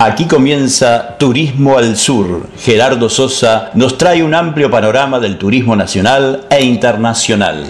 Aquí comienza Turismo al Sur. Gerardo Sosa nos trae un amplio panorama del turismo nacional e internacional.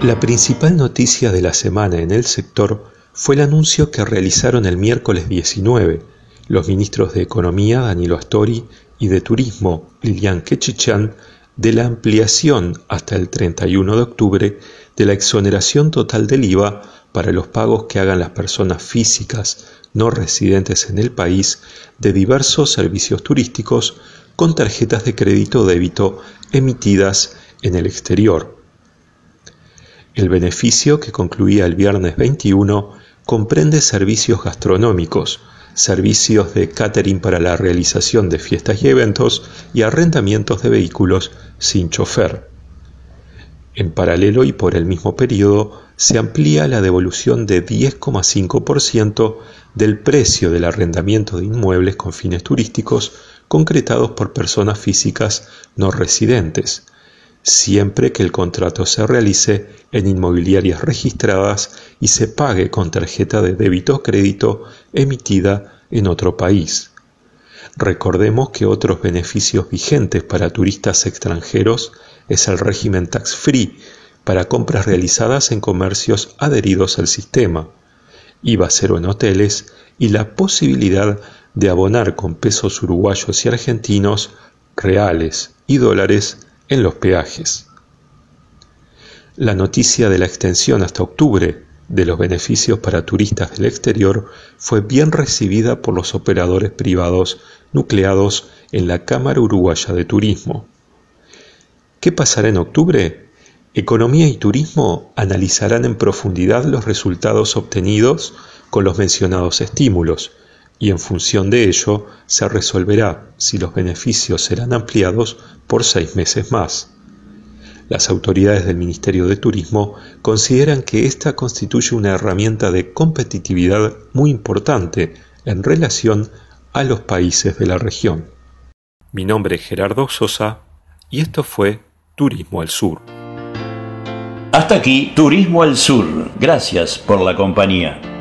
La principal noticia de la semana en el sector fue el anuncio que realizaron el miércoles 19 los ministros de Economía Danilo Astori y de Turismo Lilian Kechichan, de la ampliación hasta el 31 de octubre de la exoneración total del IVA para los pagos que hagan las personas físicas no residentes en el país de diversos servicios turísticos con tarjetas de crédito débito emitidas en el exterior. El beneficio, que concluía el viernes 21, comprende servicios gastronómicos, servicios de catering para la realización de fiestas y eventos y arrendamientos de vehículos sin chofer. En paralelo y por el mismo periodo, se amplía la devolución de 10,5% del precio del arrendamiento de inmuebles con fines turísticos concretados por personas físicas no residentes, siempre que el contrato se realice en inmobiliarias registradas y se pague con tarjeta de débito o crédito emitida en otro país. Recordemos que otros beneficios vigentes para turistas extranjeros es el régimen tax-free para compras realizadas en comercios adheridos al sistema, IVA cero en hoteles y la posibilidad de abonar con pesos uruguayos y argentinos, reales y dólares en los peajes. La noticia de la extensión hasta octubre de los beneficios para turistas del exterior fue bien recibida por los operadores privados nucleados en la Cámara Uruguaya de Turismo. ¿Qué pasará en octubre? Economía y Turismo analizarán en profundidad los resultados obtenidos con los mencionados estímulos y en función de ello se resolverá si los beneficios serán ampliados por seis meses más. Las autoridades del Ministerio de Turismo consideran que esta constituye una herramienta de competitividad muy importante en relación a los países de la región. Mi nombre es Gerardo Sosa y esto fue Turismo al Sur. Hasta aquí Turismo al Sur. Gracias por la compañía.